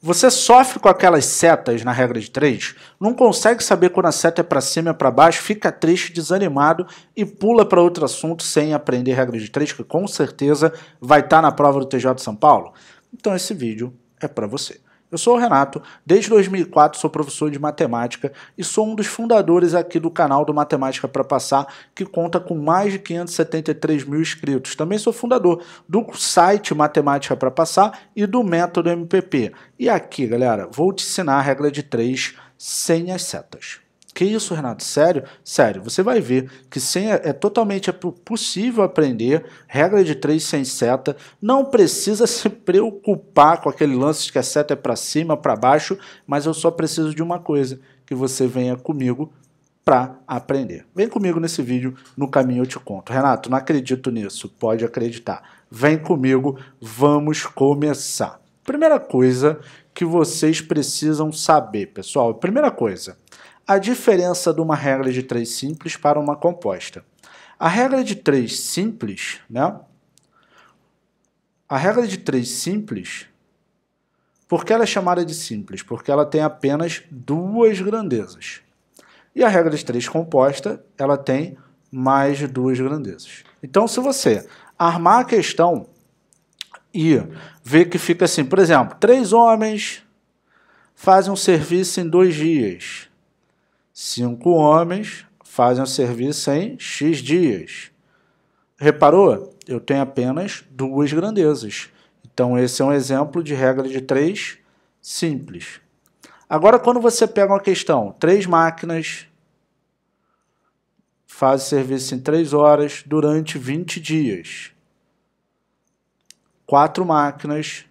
Você sofre com aquelas setas na regra de três, não consegue saber quando a seta é para cima e é para baixo, fica triste, desanimado e pula para outro assunto sem aprender regra de três, que com certeza vai estar tá na prova do TJ de São Paulo. Então esse vídeo é para você. Eu sou o Renato, desde 2004 sou professor de matemática e sou um dos fundadores aqui do canal do Matemática para Passar, que conta com mais de 573 mil inscritos. Também sou fundador do site Matemática para Passar e do método MPP. E aqui, galera, vou te ensinar a regra de três sem as setas. Que isso, Renato? Sério? Sério, você vai ver que sem é, é totalmente é possível aprender, regra de três sem seta, não precisa se preocupar com aquele lance de que a seta é para cima, para baixo, mas eu só preciso de uma coisa, que você venha comigo para aprender. Vem comigo nesse vídeo, no caminho eu te conto. Renato, não acredito nisso, pode acreditar. Vem comigo, vamos começar. Primeira coisa que vocês precisam saber, pessoal, primeira coisa, a diferença de uma regra de três simples para uma composta. A regra de três simples, né? A regra de três simples, por que ela é chamada de simples? Porque ela tem apenas duas grandezas. E a regra de três composta, ela tem mais de duas grandezas. Então, se você armar a questão e ver que fica assim, por exemplo, três homens fazem um serviço em dois dias. Cinco homens fazem o serviço em X dias. Reparou? Eu tenho apenas duas grandezas. Então, esse é um exemplo de regra de três simples. Agora, quando você pega uma questão, três máquinas fazem serviço em três horas durante 20 dias. Quatro máquinas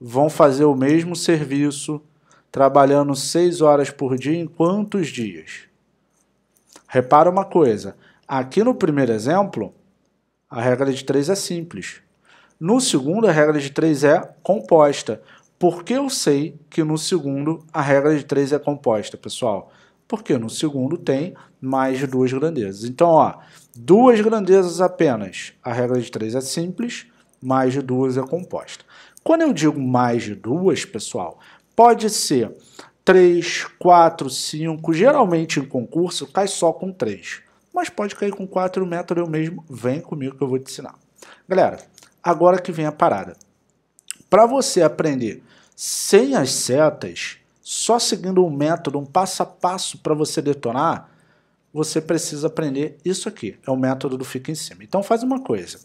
vão fazer o mesmo serviço trabalhando seis horas por dia em quantos dias? Repara uma coisa, aqui no primeiro exemplo, a regra de três é simples. No segundo, a regra de três é composta. Por que eu sei que no segundo a regra de três é composta, pessoal? Porque no segundo tem mais duas grandezas. Então, ó, duas grandezas apenas. A regra de três é simples, mais de duas é composta. Quando eu digo mais de duas, pessoal, Pode ser 3, 4, 5. Geralmente em concurso cai só com 3. Mas pode cair com 4 método eu mesmo. Vem comigo que eu vou te ensinar. Galera, agora que vem a parada. Para você aprender sem as setas, só seguindo um método, um passo a passo para você detonar, você precisa aprender isso aqui. É o método do fica em cima. Então faz uma coisa.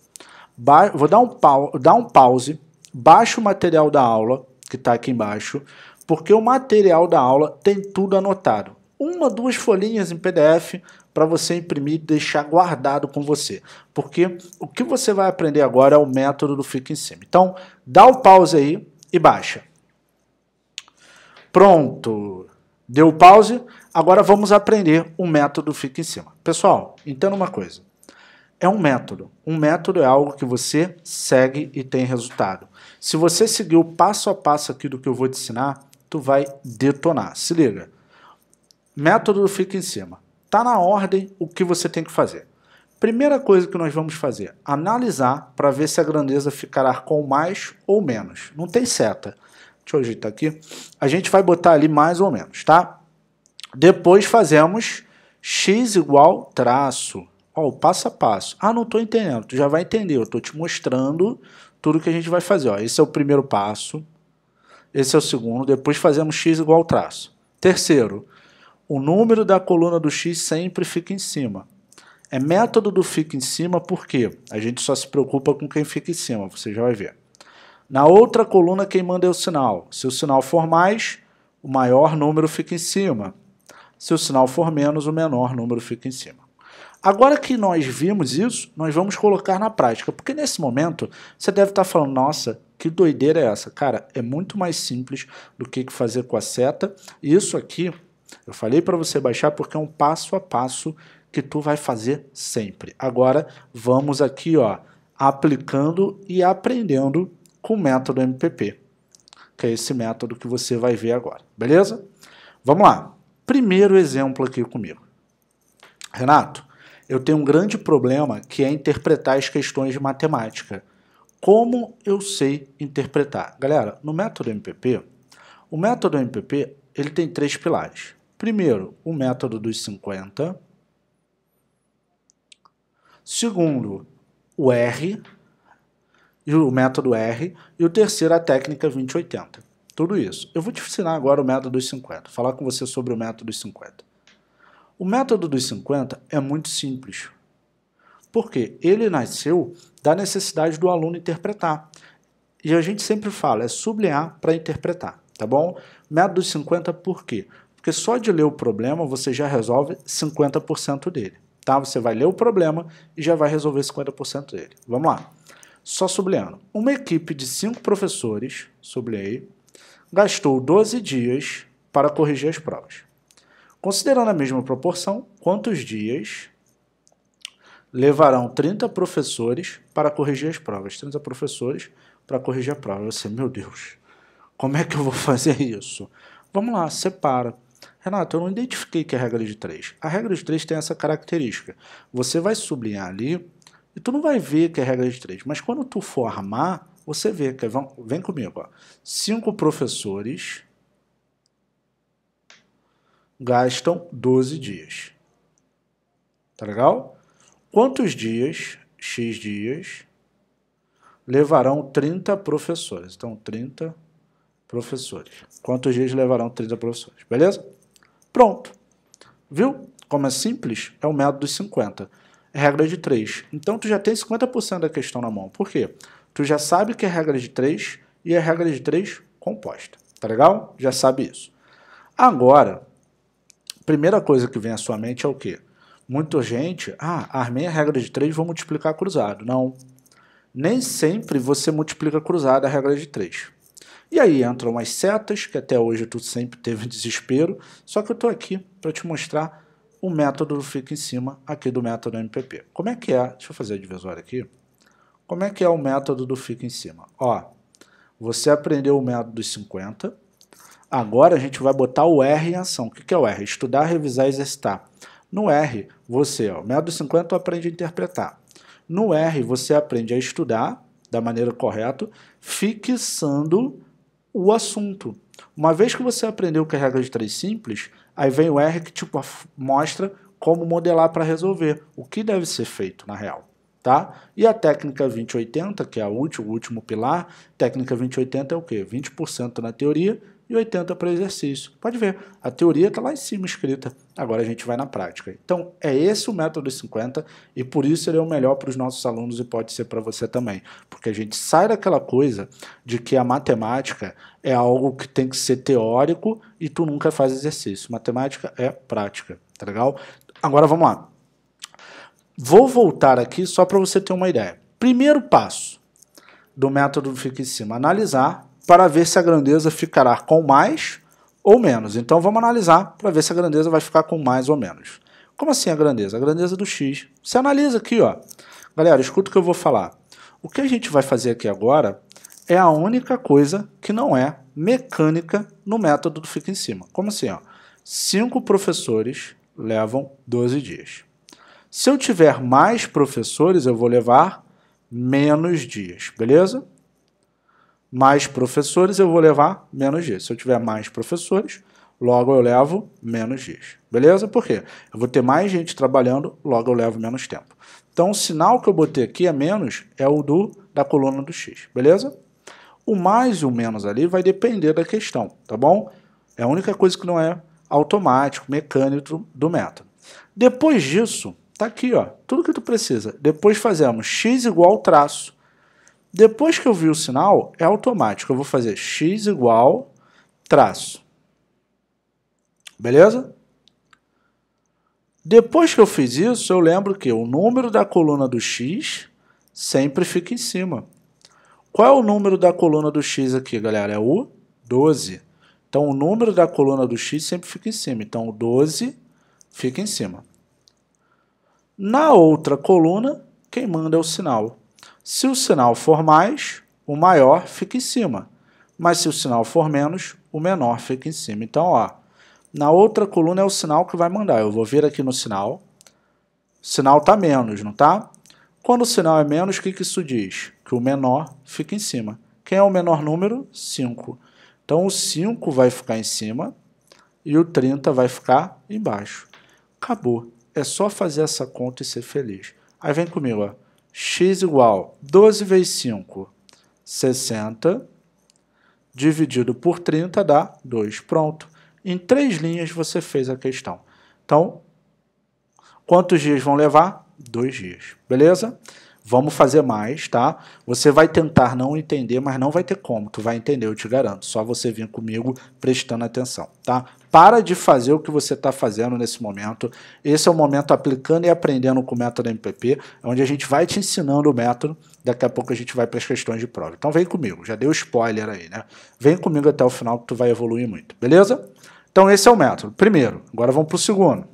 Ba vou dar um, dar um pause, baixa o material da aula, que está aqui embaixo, porque o material da aula tem tudo anotado. Uma, duas folhinhas em PDF para você imprimir e deixar guardado com você. Porque o que você vai aprender agora é o método do Fica em Cima. Então, dá o pause aí e baixa. Pronto. Deu pause. Agora vamos aprender o método Fica em Cima. Pessoal, entenda uma coisa. É um método. Um método é algo que você segue e tem resultado. Se você seguir o passo a passo aqui do que eu vou te ensinar, tu vai detonar. Se liga. Método fica em cima. Tá na ordem o que você tem que fazer. Primeira coisa que nós vamos fazer, analisar para ver se a grandeza ficará com mais ou menos. Não tem seta. Deixa eu ajeitar aqui. A gente vai botar ali mais ou menos, tá? Depois fazemos x igual traço. Ó, o passo a passo. Ah, não estou entendendo. Tu já vai entender. Eu estou te mostrando tudo que a gente vai fazer. Ó. Esse é o primeiro passo, esse é o segundo, depois fazemos x igual traço. Terceiro, o número da coluna do x sempre fica em cima. É método do fica em cima porque a gente só se preocupa com quem fica em cima, você já vai ver. Na outra coluna, quem manda é o sinal. Se o sinal for mais, o maior número fica em cima. Se o sinal for menos, o menor número fica em cima. Agora que nós vimos isso, nós vamos colocar na prática, porque nesse momento você deve estar tá falando, nossa, que doideira é essa? Cara, é muito mais simples do que fazer com a seta. Isso aqui, eu falei para você baixar porque é um passo a passo que tu vai fazer sempre. Agora vamos aqui, ó, aplicando e aprendendo com o método MPP, que é esse método que você vai ver agora, beleza? Vamos lá. Primeiro exemplo aqui comigo. Renato, eu tenho um grande problema que é interpretar as questões de matemática. Como eu sei interpretar? Galera, no método MPP, o método MPP ele tem três pilares. Primeiro, o método dos 50. Segundo, o R, e o método R. E o terceiro, a técnica 2080. Tudo isso. Eu vou te ensinar agora o método dos 50, falar com você sobre o método dos 50. O método dos 50 é muito simples, porque ele nasceu da necessidade do aluno interpretar. E a gente sempre fala, é sublinhar para interpretar, tá bom? Método dos 50 por quê? Porque só de ler o problema você já resolve 50% dele, tá? Você vai ler o problema e já vai resolver 50% dele. Vamos lá. Só sublinhando. Uma equipe de cinco professores, sublinhei, gastou 12 dias para corrigir as provas. Considerando a mesma proporção, quantos dias levarão 30 professores para corrigir as provas? 30 professores para corrigir a prova. Você, meu Deus, como é que eu vou fazer isso? Vamos lá, separa. Renato, eu não identifiquei que é a regra de 3. A regra de 3 tem essa característica. Você vai sublinhar ali e tu não vai ver que é a regra de 3, mas quando tu formar, você vê. Que é, vem comigo. Ó. Cinco professores gastam 12 dias. Tá legal? Quantos dias, x dias, levarão 30 professores? Então, 30 professores. Quantos dias levarão 30 professores? Beleza? Pronto. Viu? Como é simples, é o método dos 50. É regra de 3. Então, tu já tem 50% da questão na mão. Por quê? Tu já sabe que é regra de 3 e é regra de 3 composta. Tá legal? Já sabe isso. Agora, primeira coisa que vem à sua mente é o quê? Muita gente, ah, armei a regra de 3, vou multiplicar cruzado. Não. Nem sempre você multiplica cruzado a regra de 3. E aí entram as setas, que até hoje tu sempre teve desespero, só que eu estou aqui para te mostrar o método do fica em cima aqui do método MPP. Como é que é? Deixa eu fazer a divisória aqui. Como é que é o método do fica em cima? Ó, você aprendeu o método dos 50, Agora a gente vai botar o R em ação. O que é o R? Estudar, revisar, exercitar. No R, você, ó, método 50, aprende a interpretar. No R, você aprende a estudar da maneira correta, fixando o assunto. Uma vez que você aprendeu que é regra de três simples, aí vem o R que tipo, mostra como modelar para resolver, o que deve ser feito na real. Tá? E a técnica 2080, que é a última, o último pilar, técnica 2080 é o quê? 20% na teoria, e 80 para exercício. Pode ver, a teoria está lá em cima escrita, agora a gente vai na prática. Então, é esse o método 50 e por isso ele é o melhor para os nossos alunos e pode ser para você também, porque a gente sai daquela coisa de que a matemática é algo que tem que ser teórico e tu nunca faz exercício. Matemática é prática, tá legal? Agora vamos lá. Vou voltar aqui só para você ter uma ideia. Primeiro passo do método Fica em Cima, analisar para ver se a grandeza ficará com mais ou menos. Então vamos analisar para ver se a grandeza vai ficar com mais ou menos. Como assim a grandeza? A grandeza é do x. Você analisa aqui, ó. Galera, escuta o que eu vou falar. O que a gente vai fazer aqui agora é a única coisa que não é mecânica no método do Fica em Cima. Como assim? Ó? Cinco professores levam 12 dias. Se eu tiver mais professores, eu vou levar menos dias, beleza? mais professores, eu vou levar menos dias. Se eu tiver mais professores, logo eu levo menos dias. Beleza? Por quê? Eu vou ter mais gente trabalhando, logo eu levo menos tempo. Então, o sinal que eu botei aqui é menos, é o do da coluna do x, beleza? O mais e o menos ali vai depender da questão, tá bom? É a única coisa que não é automático, mecânico do método. Depois disso, tá aqui, ó, tudo que tu precisa. Depois fazemos x igual traço depois que eu vi o sinal, é automático. Eu vou fazer x igual traço. Beleza? Depois que eu fiz isso, eu lembro que o número da coluna do x sempre fica em cima. Qual é o número da coluna do x aqui, galera? É o 12. Então, o número da coluna do x sempre fica em cima. Então, o 12 fica em cima. Na outra coluna, quem manda é o sinal. Se o sinal for mais, o maior fica em cima. Mas se o sinal for menos, o menor fica em cima. Então, ó, na outra coluna é o sinal que vai mandar. Eu vou vir aqui no sinal. O sinal está menos, não tá? Quando o sinal é menos, o que, que isso diz? Que o menor fica em cima. Quem é o menor número? 5. Então, o 5 vai ficar em cima e o 30 vai ficar embaixo. Acabou. É só fazer essa conta e ser feliz. Aí vem comigo, ó x igual 12 vezes 5, 60, dividido por 30 dá 2. Pronto. Em três linhas você fez a questão. Então, quantos dias vão levar? Dois dias, beleza? Vamos fazer mais, tá? Você vai tentar não entender, mas não vai ter como. Tu vai entender, eu te garanto. Só você vir comigo prestando atenção, tá? Para de fazer o que você está fazendo nesse momento. Esse é o momento aplicando e aprendendo com o método MPP, onde a gente vai te ensinando o método. Daqui a pouco a gente vai para as questões de prova. Então vem comigo, já deu spoiler aí, né? Vem comigo até o final que tu vai evoluir muito, beleza? Então esse é o método. Primeiro, agora vamos para o segundo.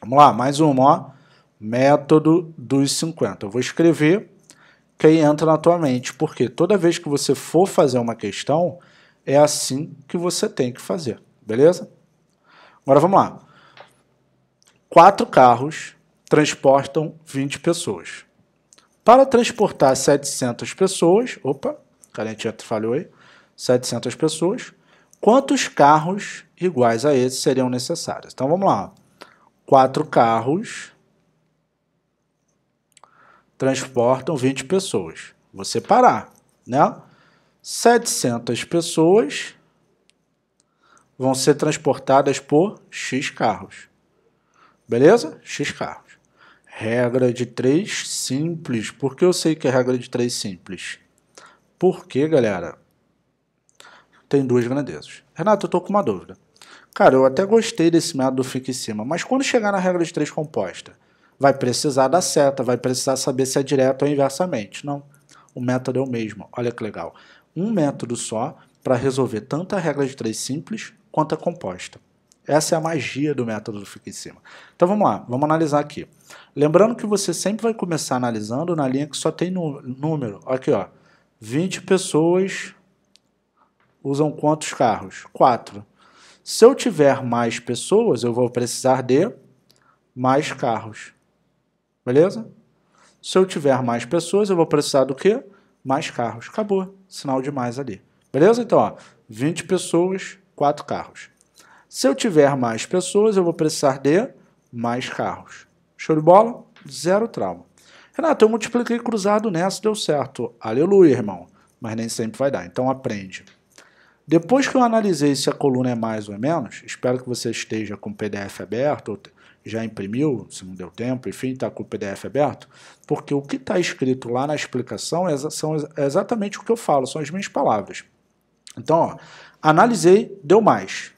Vamos lá, mais um, ó. Método dos 50. Eu vou escrever que aí entra na tua mente, porque toda vez que você for fazer uma questão, é assim que você tem que fazer. Beleza? Agora vamos lá. Quatro carros transportam 20 pessoas. Para transportar 700 pessoas, opa, já falhou aí, 700 pessoas, quantos carros iguais a esse seriam necessários? Então vamos lá. Quatro carros transportam 20 pessoas. Vou separar, né? 700 pessoas vão ser transportadas por X carros. Beleza? X carros. Regra de três simples. Por que eu sei que é regra de três simples? Porque, galera, tem duas grandezas. Renato, eu tô com uma dúvida. Cara, eu até gostei desse método fica em cima, mas quando chegar na regra de três composta, vai precisar da seta, vai precisar saber se é direto ou inversamente. Não, o método é o mesmo. Olha que legal. Um método só para resolver tanto a regra de três simples quanto a é composta. Essa é a magia do método do Fica em Cima. Então vamos lá, vamos analisar aqui. Lembrando que você sempre vai começar analisando na linha que só tem número. Aqui, ó. 20 pessoas usam quantos carros? 4. Se eu tiver mais pessoas, eu vou precisar de mais carros. Beleza? Se eu tiver mais pessoas, eu vou precisar do quê? Mais carros. Acabou. Sinal de mais ali. Beleza? Então, ó, 20 pessoas quatro carros. Se eu tiver mais pessoas, eu vou precisar de mais carros. Show de bola? Zero trauma. Renato, eu multipliquei cruzado nessa, deu certo. Aleluia, irmão. Mas nem sempre vai dar, então aprende. Depois que eu analisei se a coluna é mais ou é menos, espero que você esteja com o PDF aberto, ou já imprimiu, se não deu tempo, enfim, está com o PDF aberto, porque o que está escrito lá na explicação é, são, é exatamente o que eu falo, são as minhas palavras. Então, ó, analisei, deu mais.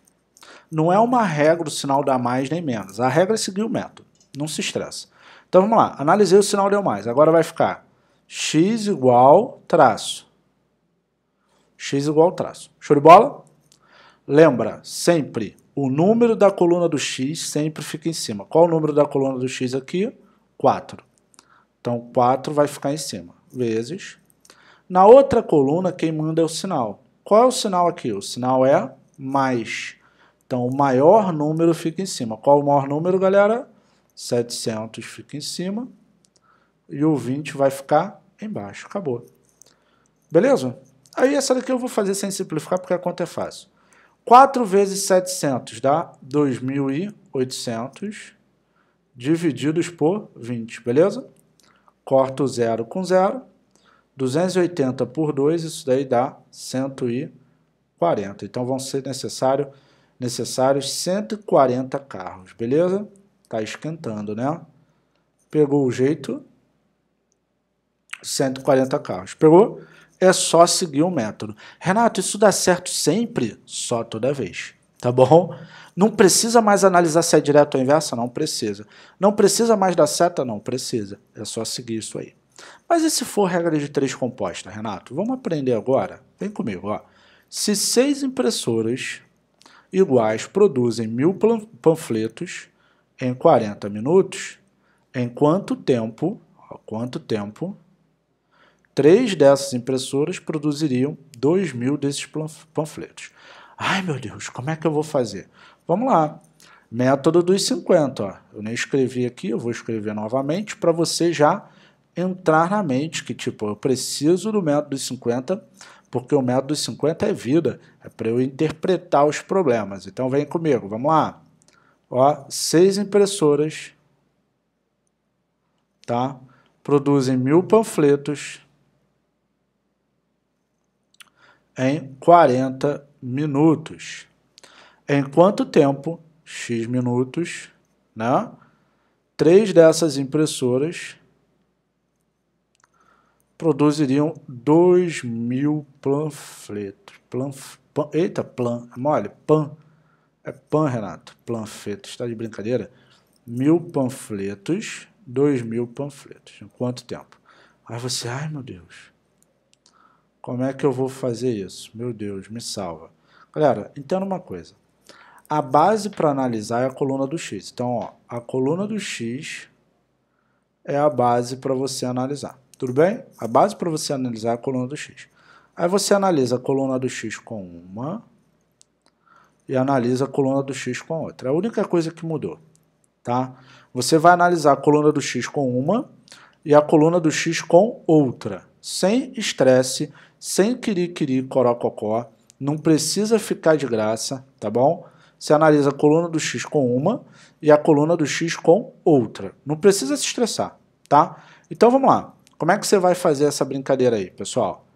Não é uma regra o sinal dá mais nem menos. A regra é seguir o método. Não se estressa. Então vamos lá, analisei o sinal deu mais. Agora vai ficar x igual traço. x igual traço. Show de bola? Lembra, sempre o número da coluna do x sempre fica em cima. Qual o número da coluna do x aqui? 4. Então 4 vai ficar em cima, vezes. Na outra coluna, quem manda é o sinal. Qual é o sinal aqui? O sinal é mais. Então, o maior número fica em cima. Qual o maior número, galera? 700 fica em cima. E o 20 vai ficar embaixo. Acabou. Beleza? Aí essa daqui eu vou fazer sem simplificar, porque a conta é fácil. 4 vezes 700 dá 2.800 divididos por 20, beleza? Corto o zero com zero. 280 por 2, isso daí dá 140. Então vão ser necessário, necessários 140 carros, beleza? Tá esquentando, né? Pegou o jeito, 140 carros. Pegou? É só seguir o método. Renato, isso dá certo sempre? Só toda vez, tá bom? Não precisa mais analisar se é direto ou inversa? Não precisa. Não precisa mais da seta? Não precisa. É só seguir isso aí. Mas e se for regra de três composta, Renato? Vamos aprender agora? Vem comigo, ó. Se seis impressoras iguais produzem mil panfletos em 40 minutos, em quanto tempo, ó, quanto tempo, três dessas impressoras produziriam dois mil desses panfletos. Ai meu Deus, como é que eu vou fazer? Vamos lá. Método dos 50. Ó. Eu nem escrevi aqui, eu vou escrever novamente para você já entrar na mente que, tipo, eu preciso do método dos 50, porque o método dos 50 é vida, é para eu interpretar os problemas. Então vem comigo, vamos lá. Ó, seis impressoras, tá? Produzem mil panfletos em 40 minutos. Em quanto tempo? X minutos, né? Três dessas impressoras produziriam 2 mil panfletos. pan, eita, plan, mole, pan, é pan, Renato, panfletos, está de brincadeira? Mil panfletos, 2 mil panfletos, em quanto tempo? Aí você, ai meu Deus, como é que eu vou fazer isso? Meu Deus, me salva. Galera, entenda uma coisa, a base para analisar é a coluna do X, então ó, a coluna do X é a base para você analisar. Tudo bem? A base para você analisar é a coluna do X. Aí você analisa a coluna do X com uma e analisa a coluna do X com outra. É a única coisa que mudou, tá? Você vai analisar a coluna do X com uma e a coluna do X com outra, sem estresse, sem querer quiri corococó, não precisa ficar de graça, tá bom? Você analisa a coluna do X com uma e a coluna do X com outra. Não precisa se estressar, tá? Então vamos lá. Como é que você vai fazer essa brincadeira aí, pessoal?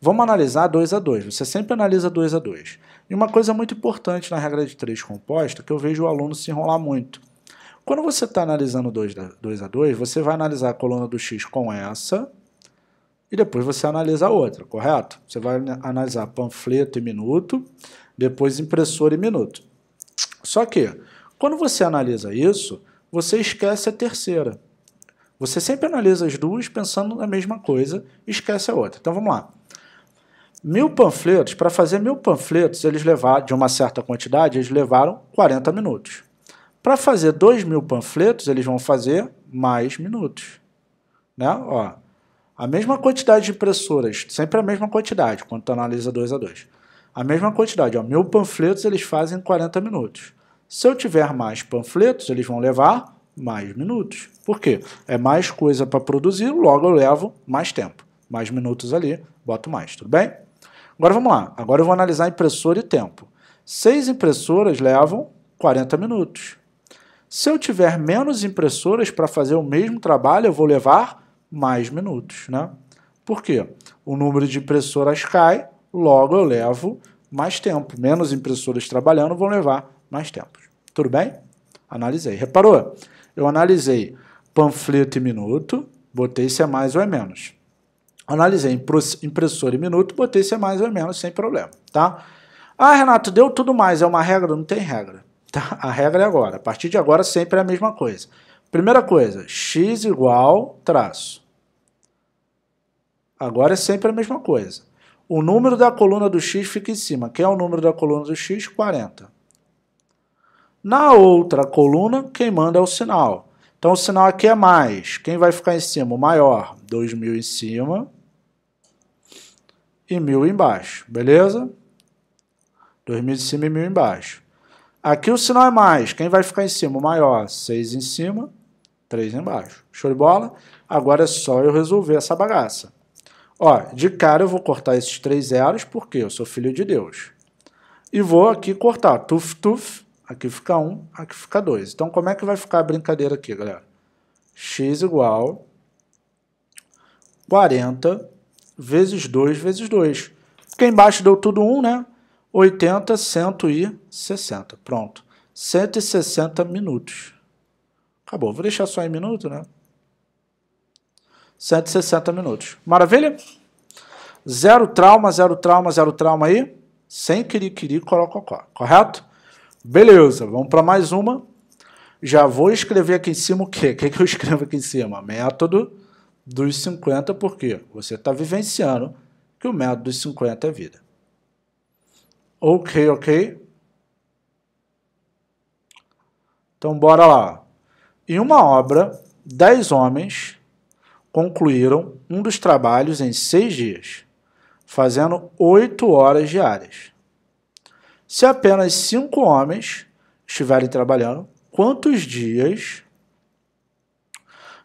Vamos analisar 2 a 2. Você sempre analisa 2 a 2. E uma coisa muito importante na regra de 3 composta, que eu vejo o aluno se enrolar muito. Quando você está analisando 2 a 2, você vai analisar a coluna do x com essa, e depois você analisa a outra, correto? Você vai analisar panfleto e minuto, depois impressora e minuto. Só que, quando você analisa isso, você esquece a terceira. Você sempre analisa as duas pensando na mesma coisa e esquece a outra. Então vamos lá. Mil panfletos, para fazer mil panfletos, eles levaram, de uma certa quantidade, eles levaram 40 minutos. Para fazer dois mil panfletos, eles vão fazer mais minutos. Né? Ó, a mesma quantidade de impressoras, sempre a mesma quantidade, quando tu analisa dois a dois. A mesma quantidade, ó, mil panfletos eles fazem em 40 minutos. Se eu tiver mais panfletos, eles vão levar mais minutos. Por quê? É mais coisa para produzir, logo eu levo mais tempo. Mais minutos ali, boto mais, tudo bem? Agora vamos lá. Agora eu vou analisar impressora e tempo. Seis impressoras levam 40 minutos. Se eu tiver menos impressoras para fazer o mesmo trabalho, eu vou levar mais minutos, né? Por quê? O número de impressoras cai, logo eu levo mais tempo. Menos impressoras trabalhando vão levar mais tempo. Tudo bem? Analisei. Reparou? Eu analisei panfleto e minuto, botei se é mais ou é menos. Analisei impressora e minuto, botei se é mais ou é menos, sem problema, tá? Ah, Renato, deu tudo mais, é uma regra? Não tem regra, tá? A regra é agora, a partir de agora sempre é a mesma coisa. Primeira coisa, x igual traço. Agora é sempre a mesma coisa. O número da coluna do x fica em cima. Quem é o número da coluna do x? 40. Na outra coluna, quem manda é o sinal. Então, o sinal aqui é mais. Quem vai ficar em cima? O maior. 2.000 em cima e 1.000 embaixo, beleza? 2.000 em cima e 1.000 embaixo. Aqui o sinal é mais. Quem vai ficar em cima? O maior. 6 em cima, 3 embaixo. Show de bola? Agora é só eu resolver essa bagaça. Ó, de cara eu vou cortar esses três zeros, porque eu sou filho de Deus. E vou aqui cortar tuf, tuf, Aqui fica 1, aqui fica 2. Então, como é que vai ficar a brincadeira aqui, galera? x igual 40 vezes 2 vezes 2. Porque embaixo deu tudo 1, né? 80, 160. Pronto. 160 minutos. Acabou. Vou deixar só em minuto, né? 160 minutos. Maravilha? Zero trauma, zero trauma, zero trauma aí. Sem querer, querer, coloca o Correto? Beleza, vamos para mais uma. Já vou escrever aqui em cima o quê? O que, é que eu escrevo aqui em cima? Método dos 50, porque você está vivenciando que o método dos 50 é vida. Ok, ok. Então, bora lá. Em uma obra, dez homens concluíram um dos trabalhos em seis dias, fazendo oito horas diárias. Se apenas cinco homens estiverem trabalhando, quantos dias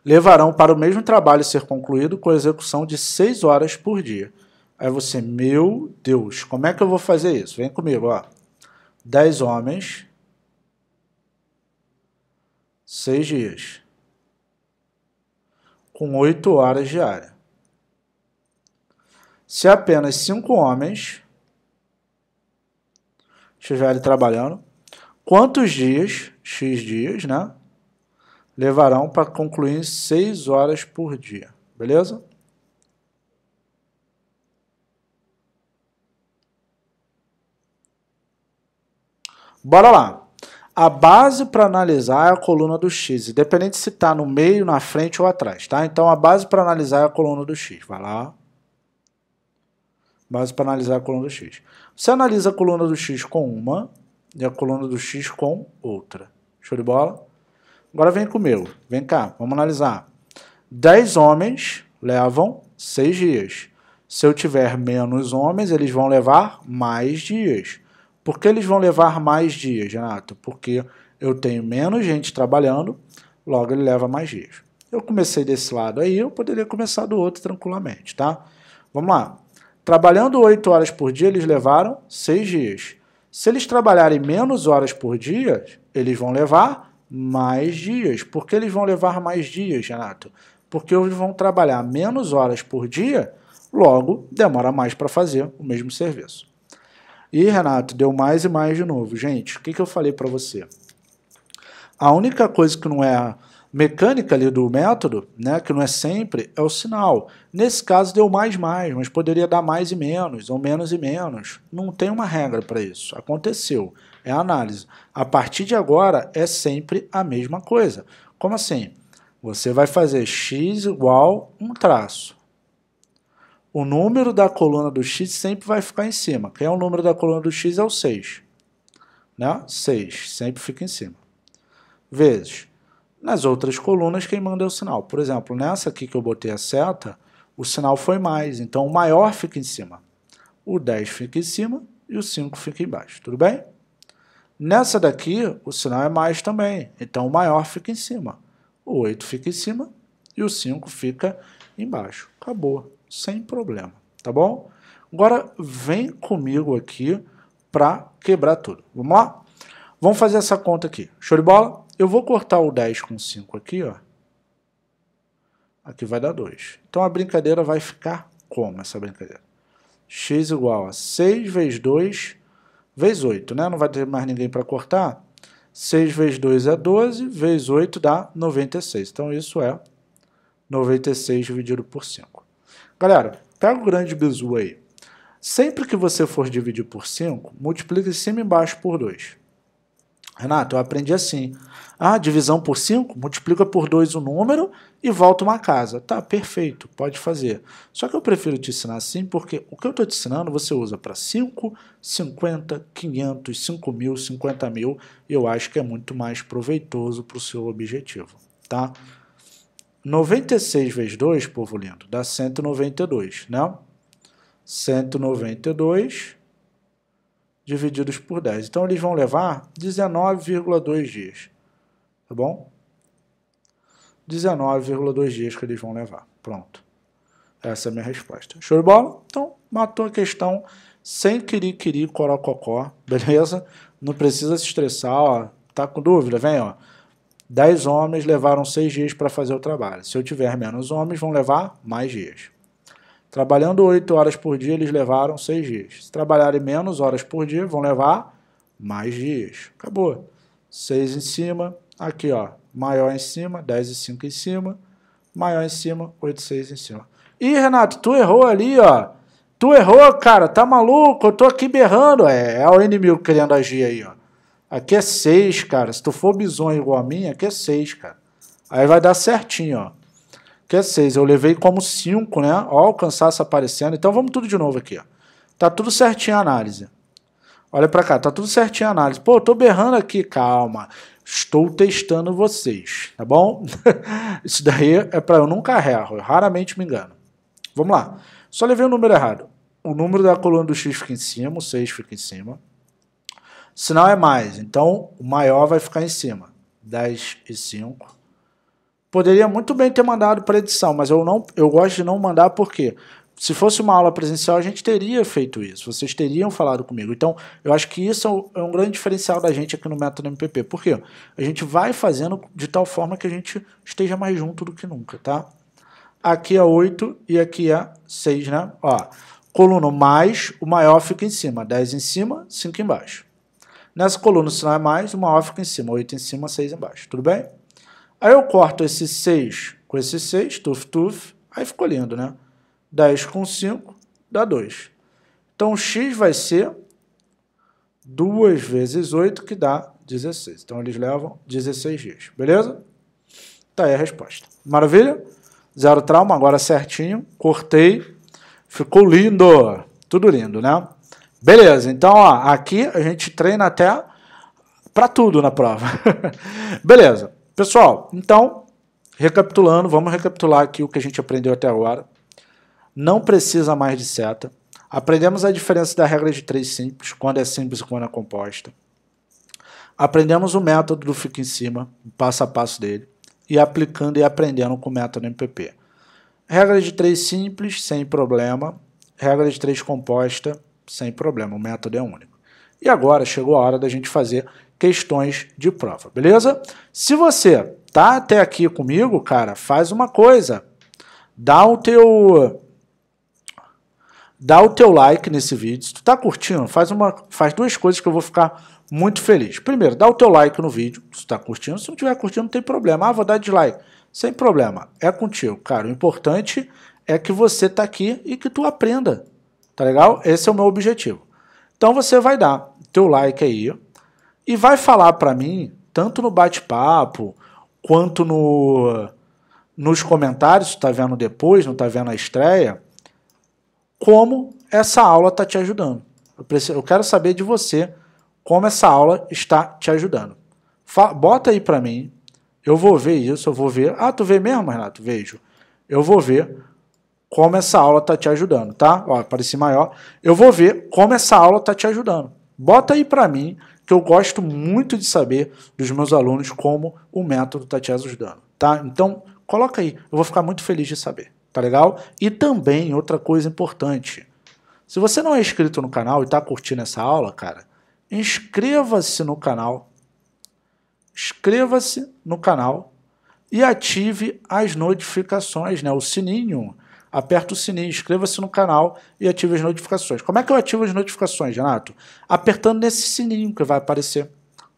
levarão para o mesmo trabalho ser concluído com execução de seis horas por dia? Aí você, meu Deus, como é que eu vou fazer isso? Vem comigo, ó. Dez homens, seis dias, com oito horas diárias. Se apenas cinco homens estiverem trabalhando, quantos dias, x dias, né, levarão para concluir 6 horas por dia, beleza? Bora lá. A base para analisar é a coluna do x, independente se está no meio, na frente ou atrás, tá? Então a base para analisar é a coluna do x. Vai lá mas para analisar a coluna do X. Você analisa a coluna do X com uma e a coluna do X com outra. Show de bola? Agora vem comigo, vem cá, vamos analisar. 10 homens levam 6 dias. Se eu tiver menos homens, eles vão levar mais dias. Por que eles vão levar mais dias, Renato? Porque eu tenho menos gente trabalhando, logo ele leva mais dias. Eu comecei desse lado aí, eu poderia começar do outro tranquilamente, tá? Vamos lá. Trabalhando oito horas por dia, eles levaram seis dias. Se eles trabalharem menos horas por dia, eles vão levar mais dias. Por que eles vão levar mais dias, Renato? Porque eles vão trabalhar menos horas por dia, logo demora mais para fazer o mesmo serviço. E, Renato, deu mais e mais de novo. Gente, o que, que eu falei para você? A única coisa que não é mecânica ali do método, né, que não é sempre, é o sinal. Nesse caso deu mais mais, mas poderia dar mais e menos, ou menos e menos. Não tem uma regra para isso. Aconteceu, é a análise. A partir de agora é sempre a mesma coisa. Como assim? Você vai fazer x igual um traço. O número da coluna do x sempre vai ficar em cima. Quem é o número da coluna do x é o 6. Né? 6 sempre fica em cima. Vezes nas outras colunas, quem manda é o sinal. Por exemplo, nessa aqui que eu botei a seta, o sinal foi mais, então o maior fica em cima. O 10 fica em cima e o 5 fica embaixo, tudo bem? Nessa daqui, o sinal é mais também, então o maior fica em cima. O 8 fica em cima e o 5 fica embaixo. Acabou, sem problema, tá bom? Agora vem comigo aqui para quebrar tudo. Vamos lá? Vamos fazer essa conta aqui. Show de bola? Eu vou cortar o 10 com 5 aqui, ó. Aqui vai dar 2. Então a brincadeira vai ficar como essa brincadeira? x igual a 6 vezes 2 vezes 8, né? Não vai ter mais ninguém para cortar. 6 vezes 2 é 12, vezes 8 dá 96. Então isso é 96 dividido por 5. Galera, pega o grande bizu aí. Sempre que você for dividir por 5, multiplique cima e embaixo por 2. Renato, eu aprendi assim. Ah, divisão por 5, multiplica por 2 o número e volta uma casa. Tá, perfeito, pode fazer. Só que eu prefiro te ensinar assim, porque o que eu estou te ensinando você usa para 5, 50, 500, 5 mil, 50 mil. Eu acho que é muito mais proveitoso para o seu objetivo, tá? 96 vezes 2, povo lindo, dá 192, né? 192 divididos por 10. Então eles vão levar 19,2 dias, tá bom? 19,2 dias que eles vão levar, pronto. Essa é a minha resposta. Show de bola? Então, matou a questão sem querer, querer, corococó, beleza? Não precisa se estressar, ó. Tá com dúvida? Vem, ó. 10 homens levaram 6 dias para fazer o trabalho. Se eu tiver menos homens, vão levar mais dias. Trabalhando 8 horas por dia, eles levaram 6 dias. Se trabalharem menos horas por dia, vão levar mais dias. Acabou. 6 em cima, aqui ó, maior em cima, 10 e 5 em cima, maior em cima, 8 e 6 em cima. Ih, Renato, tu errou ali, ó. Tu errou, cara, tá maluco? Eu tô aqui berrando. É, é o inimigo querendo agir aí, ó. Aqui é 6, cara. Se tu for bizonho igual a mim, aqui é 6, cara. Aí vai dar certinho, ó que é 6. Eu levei como 5, né? Ó, o cansaço aparecendo. Então vamos tudo de novo aqui, ó. Tá tudo certinho a análise. Olha para cá, tá tudo certinho a análise. Pô, eu tô berrando aqui, calma. Estou testando vocês, tá bom? Isso daí é para eu nunca erro, eu raramente me engano. Vamos lá. Só levei o um número errado. O número da coluna do x fica em cima, o 6 fica em cima. sinal é mais, então o maior vai ficar em cima. 10 e 5. Poderia muito bem ter mandado para edição, mas eu não, eu gosto de não mandar porque se fosse uma aula presencial, a gente teria feito isso, vocês teriam falado comigo. Então, eu acho que isso é um é grande diferencial da gente aqui no Método MPP. Por quê? A gente vai fazendo de tal forma que a gente esteja mais junto do que nunca, tá? Aqui é 8 e aqui é 6, né? Ó, coluna mais, o maior fica em cima, 10 em cima, 5 embaixo. Nessa coluna, o sinal é mais, o maior fica em cima, 8 em cima, 6 embaixo, tudo bem? Aí eu corto esse 6 com esse 6, tuf, tuf, aí ficou lindo, né? 10 com 5 dá 2. Então, x vai ser 2 vezes 8, que dá 16. Então, eles levam 16 dias, beleza? Tá aí a resposta. Maravilha? Zero trauma, agora certinho. Cortei. Ficou lindo. Tudo lindo, né? Beleza, então, ó, aqui a gente treina até para tudo na prova. beleza. Pessoal, então, recapitulando, vamos recapitular aqui o que a gente aprendeu até agora. Não precisa mais de seta. Aprendemos a diferença da regra de três simples, quando é simples e quando é composta. Aprendemos o método do fica em cima, passo a passo dele, e aplicando e aprendendo com o método MPP. Regra de três simples, sem problema. Regra de três composta, sem problema. O método é único. E agora chegou a hora da gente fazer questões de prova, beleza? Se você tá até aqui comigo, cara, faz uma coisa. Dá o teu dá o teu like nesse vídeo. Se tu tá curtindo, faz uma faz duas coisas que eu vou ficar muito feliz. Primeiro, dá o teu like no vídeo, se tu tá curtindo. Se não tiver curtindo, não tem problema. Ah, vou dar dislike. Sem problema. É contigo, cara. O importante é que você tá aqui e que tu aprenda. Tá legal? Esse é o meu objetivo. Então você vai dar teu like aí, e vai falar para mim, tanto no bate-papo, quanto no, nos comentários, se tá vendo depois, não tá vendo a estreia, como essa aula tá te ajudando. Eu, preciso, eu quero saber de você como essa aula está te ajudando. Fa, bota aí para mim, eu vou ver isso, eu vou ver. Ah, tu vê mesmo, Renato? Vejo. Eu vou ver como essa aula tá te ajudando, tá? Ó, apareci maior. Eu vou ver como essa aula tá te ajudando. Bota aí para mim que eu gosto muito de saber dos meus alunos como o método está te ajudando, tá? Então, coloca aí, eu vou ficar muito feliz de saber, tá legal? E também, outra coisa importante, se você não é inscrito no canal e está curtindo essa aula, cara, inscreva-se no canal, inscreva-se no canal e ative as notificações, né, o sininho, aperta o sininho, inscreva-se no canal e ative as notificações. Como é que eu ativo as notificações, Renato? Apertando nesse sininho que vai aparecer.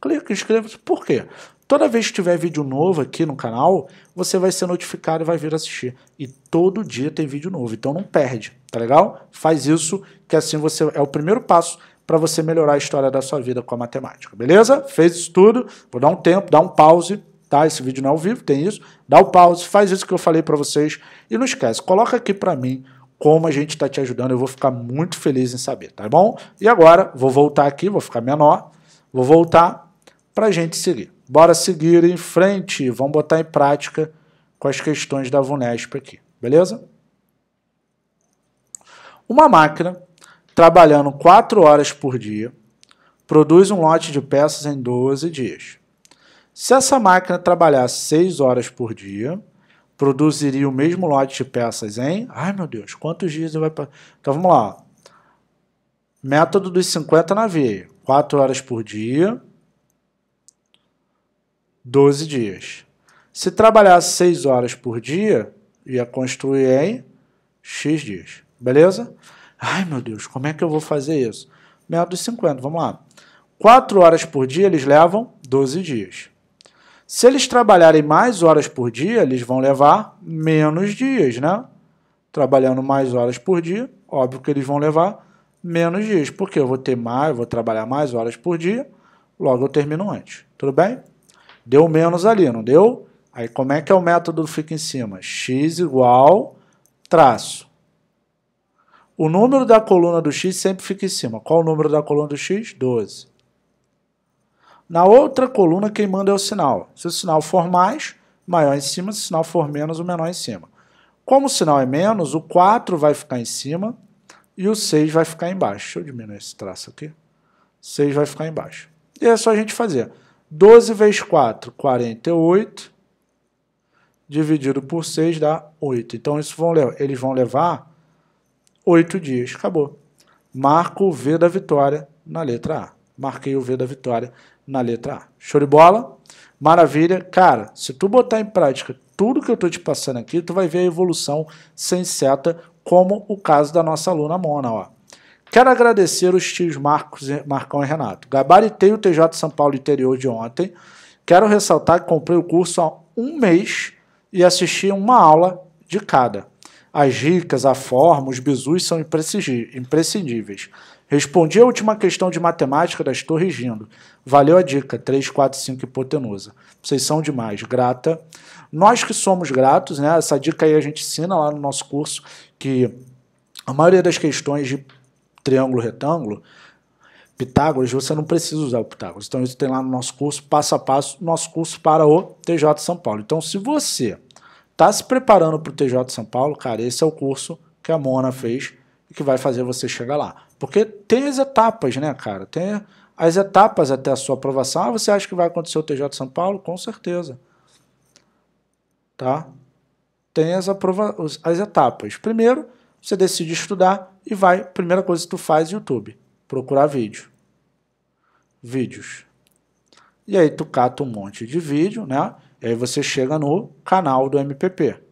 Clique, inscreva-se. Por quê? Toda vez que tiver vídeo novo aqui no canal, você vai ser notificado e vai vir assistir. E todo dia tem vídeo novo, então não perde, tá legal? Faz isso, que assim você é o primeiro passo para você melhorar a história da sua vida com a matemática, beleza? Fez isso tudo, vou dar um tempo, dar um pause, tá? Esse vídeo não é ao vivo, tem isso. Dá o pause, faz isso que eu falei para vocês e não esquece, coloca aqui para mim como a gente está te ajudando, eu vou ficar muito feliz em saber, tá bom? E agora, vou voltar aqui, vou ficar menor, vou voltar para a gente seguir. Bora seguir em frente, vamos botar em prática com as questões da VUNESP aqui, beleza? Uma máquina trabalhando 4 horas por dia produz um lote de peças em 12 dias. Se essa máquina trabalhasse 6 horas por dia, produziria o mesmo lote de peças em. Ai meu Deus, quantos dias vai. para. Então vamos lá. Método dos 50 na veia: 4 horas por dia, 12 dias. Se trabalhasse 6 horas por dia, ia construir em X dias. Beleza? Ai meu Deus, como é que eu vou fazer isso? Método dos 50, vamos lá. 4 horas por dia eles levam 12 dias. Se eles trabalharem mais horas por dia, eles vão levar menos dias, né? Trabalhando mais horas por dia, óbvio que eles vão levar menos dias, porque eu vou ter mais, vou trabalhar mais horas por dia, logo eu termino antes. Tudo bem? Deu menos ali, não deu? Aí como é que é o método fica em cima? x igual traço. O número da coluna do x sempre fica em cima. Qual o número da coluna do x? 12. Na outra coluna, quem manda é o sinal. Se o sinal for mais, maior em cima. Se o sinal for menos, o menor em cima. Como o sinal é menos, o 4 vai ficar em cima e o 6 vai ficar embaixo. Deixa eu diminuir esse traço aqui. 6 vai ficar embaixo. E é só a gente fazer. 12 vezes 4, 48. Dividido por 6 dá 8. Então isso vão, eles vão levar 8 dias. Acabou. Marco o V da vitória na letra A. Marquei o V da vitória na letra A. Show de bola? Maravilha. Cara, se tu botar em prática tudo que eu estou te passando aqui, tu vai ver a evolução sem seta, como o caso da nossa aluna Mona. Ó. Quero agradecer os tios Marcos, Marcão e Renato. Gabaritei o TJ São Paulo Interior de ontem. Quero ressaltar que comprei o curso há um mês e assisti uma aula de cada. As dicas, a forma, os bisus são imprescindíveis. Respondi a última questão de matemática das torres Valeu a dica, 5 hipotenusa. Vocês são demais, grata. Nós que somos gratos, né? Essa dica aí a gente ensina lá no nosso curso que a maioria das questões de triângulo retângulo, Pitágoras, você não precisa usar o Pitágoras. Então isso tem lá no nosso curso, passo a passo, nosso curso para o TJ São Paulo. Então se você está se preparando para o TJ São Paulo, cara, esse é o curso que a Mona fez que vai fazer você chegar lá. Porque tem as etapas, né, cara? Tem as etapas até a sua aprovação. Ah, você acha que vai acontecer o TJ de São Paulo? Com certeza. Tá? Tem as, aprova as etapas. Primeiro, você decide estudar e vai. Primeira coisa que tu faz YouTube. Procurar vídeo. Vídeos. E aí tu cata um monte de vídeo, né? E aí você chega no canal do MPP.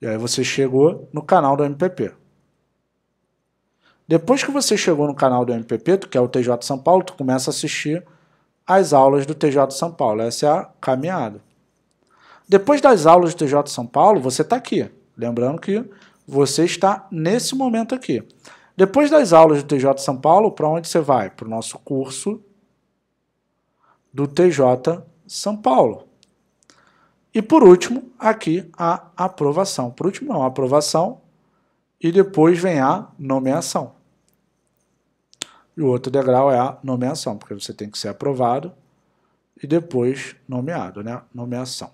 E aí você chegou no canal do MPP. Depois que você chegou no canal do MPP, que é o TJ São Paulo, tu começa a assistir as aulas do TJ São Paulo. Essa é a caminhada. Depois das aulas do TJ São Paulo, você está aqui. Lembrando que você está nesse momento aqui. Depois das aulas do TJ São Paulo, para onde você vai? Para o nosso curso do TJ São Paulo. E por último, aqui a aprovação. Por último, não, a aprovação e depois vem a nomeação. E o outro degrau é a nomeação, porque você tem que ser aprovado e depois nomeado, né? Nomeação.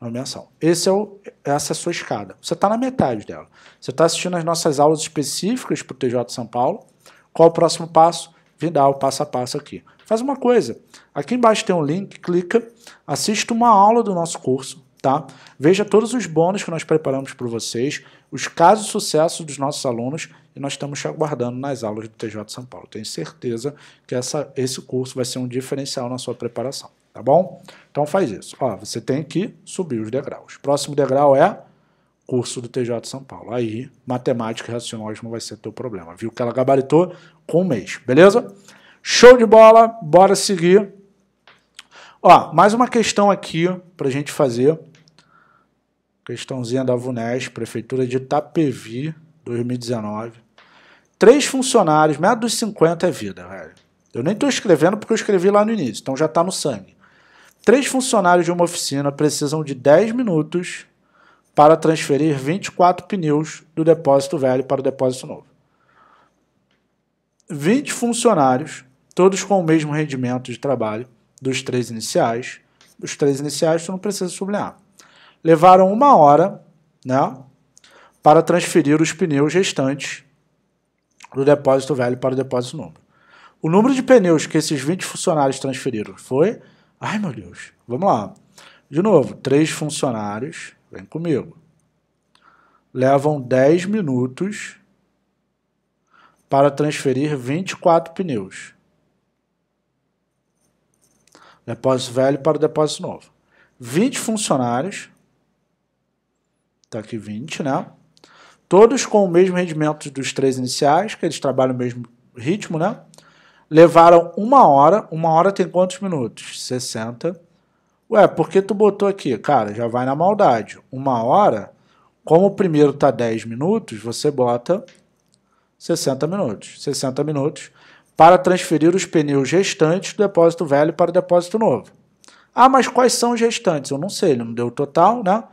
Nomeação. Esse é o, essa é a sua escada. Você está na metade dela. Você está assistindo as nossas aulas específicas para o TJ São Paulo. Qual o próximo passo? Vim dar o passo a passo aqui. Faz uma coisa, aqui embaixo tem um link, clica, assista uma aula do nosso curso, tá? Veja todos os bônus que nós preparamos para vocês, os casos de sucesso dos nossos alunos e nós estamos te aguardando nas aulas do TJ São Paulo. Tenho certeza que essa, esse curso vai ser um diferencial na sua preparação, tá bom? Então faz isso. Ó, você tem que subir os degraus. Próximo degrau é curso do TJ São Paulo. Aí, matemática e racionalismo vai ser teu problema. Viu que ela gabaritou com um mês, beleza? Show de bola, bora seguir. Ó, mais uma questão aqui pra gente fazer. Questãozinha da Vunes Prefeitura de Itapevi, 2019. Três funcionários, média dos 50 é vida, velho. Eu nem estou escrevendo porque eu escrevi lá no início, então já está no sangue. Três funcionários de uma oficina precisam de 10 minutos para transferir 24 pneus do depósito velho para o depósito novo. 20 funcionários, todos com o mesmo rendimento de trabalho dos três iniciais. Os três iniciais tu não precisa sublinhar. Levaram uma hora né, para transferir os pneus restantes do depósito velho para o depósito novo. O número de pneus que esses 20 funcionários transferiram foi. Ai meu Deus, vamos lá. De novo, três funcionários Vem comigo. Levam 10 minutos para transferir 24 pneus. Depósito velho para o depósito novo. 20 funcionários. Está aqui 20, né? Todos com o mesmo rendimento dos três iniciais, que eles trabalham o mesmo ritmo, né? Levaram uma hora. Uma hora tem quantos minutos? 60 Ué, por que tu botou aqui? Cara, já vai na maldade. Uma hora, como o primeiro tá 10 minutos, você bota 60 minutos. 60 minutos para transferir os pneus restantes do depósito velho para o depósito novo. Ah, mas quais são os restantes? Eu não sei, ele não deu o total, né?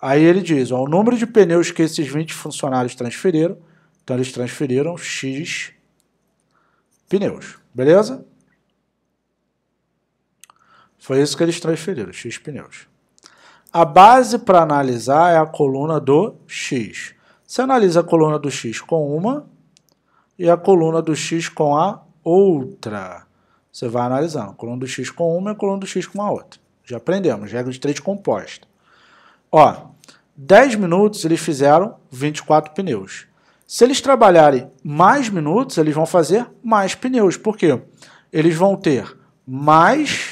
Aí ele diz: ó, o número de pneus que esses 20 funcionários transferiram. Então eles transferiram X pneus, beleza? Foi isso que eles transferiram, X pneus. A base para analisar é a coluna do X. Você analisa a coluna do X com uma e a coluna do X com a outra. Você vai analisando. A coluna do X com uma e a coluna do X com a outra. Já aprendemos, regra de três composta. Ó, 10 minutos eles fizeram 24 pneus. Se eles trabalharem mais minutos, eles vão fazer mais pneus. Por quê? Eles vão ter mais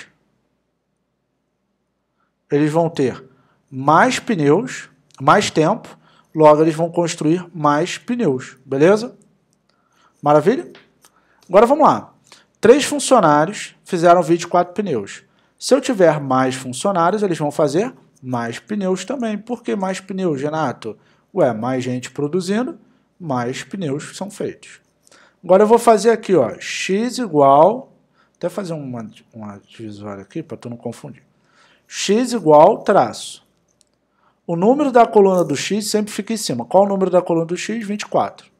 eles vão ter mais pneus, mais tempo, logo eles vão construir mais pneus, beleza? Maravilha? Agora vamos lá. Três funcionários fizeram 24 pneus. Se eu tiver mais funcionários, eles vão fazer mais pneus também. Por que mais pneus, Renato? Ué, mais gente produzindo, mais pneus são feitos. Agora eu vou fazer aqui, ó, x igual... Até fazer uma, uma divisória aqui para tu não confundir x igual traço. O número da coluna do x sempre fica em cima. Qual o número da coluna do x? 24.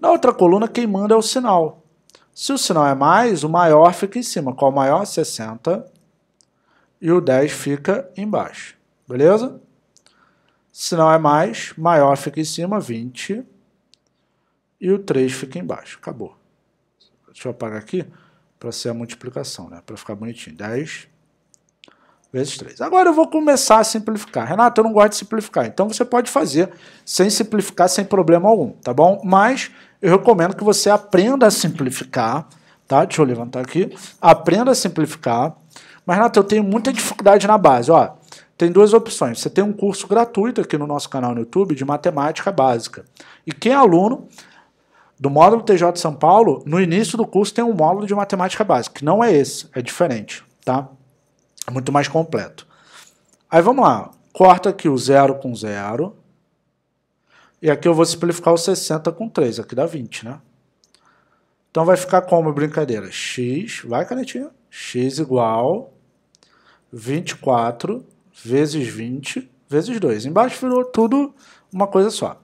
Na outra coluna, quem manda é o sinal. Se o sinal é mais, o maior fica em cima. Qual o maior? 60. E o 10 fica embaixo. Beleza? Sinal é mais, maior fica em cima, 20. E o 3 fica embaixo. Acabou. Deixa eu apagar aqui para ser a multiplicação, né? Para ficar bonitinho. 10 vezes 3. Agora eu vou começar a simplificar. Renato, eu não gosto de simplificar. Então você pode fazer sem simplificar, sem problema algum, tá bom? Mas eu recomendo que você aprenda a simplificar, tá? Deixa eu levantar aqui. Aprenda a simplificar. Mas, Renato, eu tenho muita dificuldade na base, ó. Tem duas opções. Você tem um curso gratuito aqui no nosso canal no YouTube de matemática básica. E quem é aluno do módulo TJ de São Paulo, no início do curso tem um módulo de matemática básica, que não é esse, é diferente, tá? É muito mais completo. Aí vamos lá, corta aqui o 0 com 0, e aqui eu vou simplificar o 60 com 3, aqui dá 20, né? Então vai ficar como brincadeira? x, vai canetinha, x igual 24 vezes 20 vezes 2. Embaixo virou tudo uma coisa só.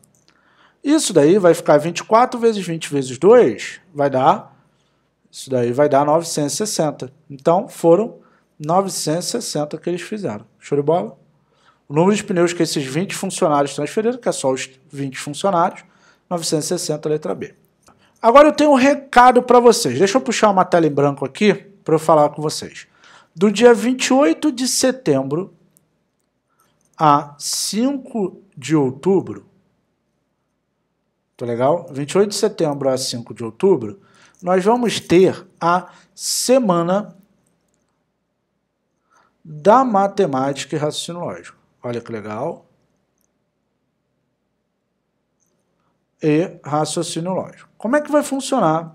Isso daí vai ficar 24 vezes 20 vezes 2, vai dar, isso daí vai dar 960. Então foram 960 que eles fizeram. Show de bola? O número de pneus que esses 20 funcionários transferiram, que é só os 20 funcionários, 960, letra B. Agora eu tenho um recado para vocês. Deixa eu puxar uma tela em branco aqui para eu falar com vocês. Do dia 28 de setembro a 5 de outubro, tá legal? 28 de setembro a 5 de outubro, nós vamos ter a Semana da matemática e raciocínio lógico. Olha que legal. E raciocínio lógico. Como é que vai funcionar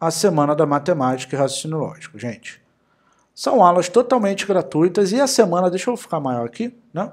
a semana da matemática e raciocínio lógico, gente? São aulas totalmente gratuitas e a semana, deixa eu ficar maior aqui, né?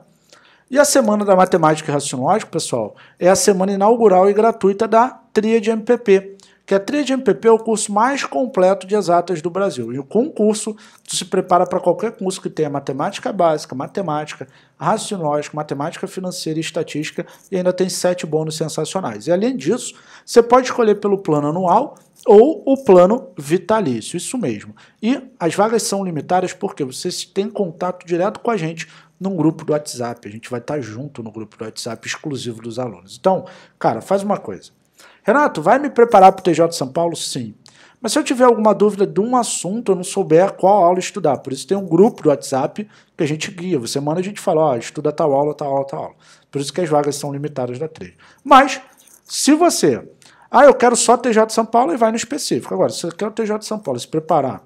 E a semana da matemática e raciocínio lógico, pessoal, é a semana inaugural e gratuita da Tríade MPP, que a Tríade MPP é o curso mais completo de exatas do Brasil. E com o curso, tu se prepara para qualquer curso que tenha matemática básica, matemática, raciocínio lógico, matemática financeira e estatística, e ainda tem sete bônus sensacionais. E além disso, você pode escolher pelo plano anual, ou o plano vitalício, isso mesmo. E as vagas são limitadas porque você tem contato direto com a gente num grupo do WhatsApp. A gente vai estar junto no grupo do WhatsApp exclusivo dos alunos. Então, cara, faz uma coisa. Renato, vai me preparar para o TJ São Paulo? Sim. Mas se eu tiver alguma dúvida de um assunto, eu não souber qual aula estudar. Por isso tem um grupo do WhatsApp que a gente guia. Você manda a gente fala, ó, oh, estuda tal aula, tal aula, tal aula. Por isso que as vagas são limitadas da 3. Mas, se você... Ah, eu quero só TJ de São Paulo e vai no específico. Agora, se você quer o TJ de São Paulo se preparar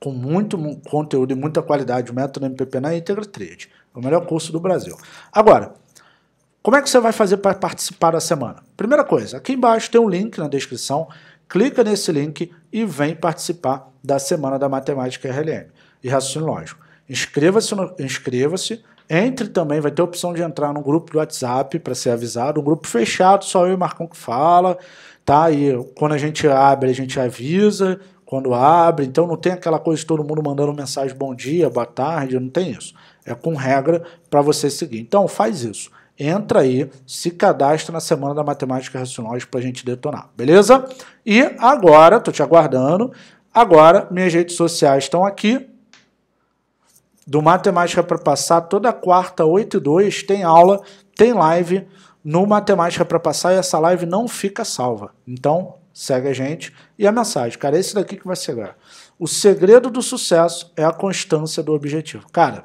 com muito conteúdo e muita qualidade, o método MPP na íntegra 3. É o melhor curso do Brasil. Agora, como é que você vai fazer para participar da semana? Primeira coisa, aqui embaixo tem um link na descrição, clica nesse link e vem participar da Semana da Matemática RLM e Raciocínio Lógico. Inscreva-se, inscreva-se, entre também, vai ter a opção de entrar no grupo do WhatsApp para ser avisado, um grupo fechado, só eu e o Marcão que fala, tá? E quando a gente abre, a gente avisa, quando abre, então não tem aquela coisa de todo mundo mandando mensagem bom dia, boa tarde, não tem isso. É com regra para você seguir. Então faz isso entra aí, se cadastra na Semana da Matemática racional para a gente detonar, beleza? E agora, estou te aguardando, agora minhas redes sociais estão aqui. Do Matemática para Passar, toda quarta, 8 e 2, tem aula, tem live no Matemática para Passar e essa live não fica salva. Então, segue a gente. E a mensagem, cara, é esse daqui que vai chegar. O segredo do sucesso é a constância do objetivo. Cara,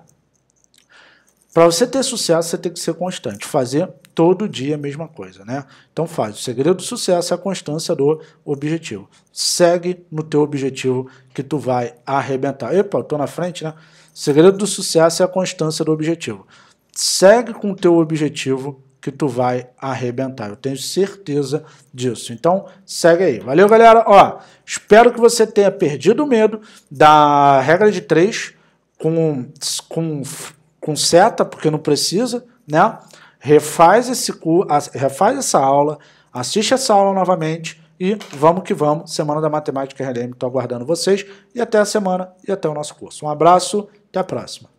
para você ter sucesso, você tem que ser constante, fazer todo dia a mesma coisa, né? Então faz. O segredo do sucesso é a constância do objetivo. Segue no teu objetivo que tu vai arrebentar. Epa, eu tô na frente, né? O segredo do sucesso é a constância do objetivo. Segue com o teu objetivo que tu vai arrebentar. Eu tenho certeza disso. Então, segue aí. Valeu, galera. Ó, espero que você tenha perdido o medo da regra de três com, com com seta, porque não precisa, né? Refaz, esse, refaz essa aula, assiste essa aula novamente e vamos que vamos. Semana da Matemática RLM, estou aguardando vocês. E até a semana e até o nosso curso. Um abraço, até a próxima.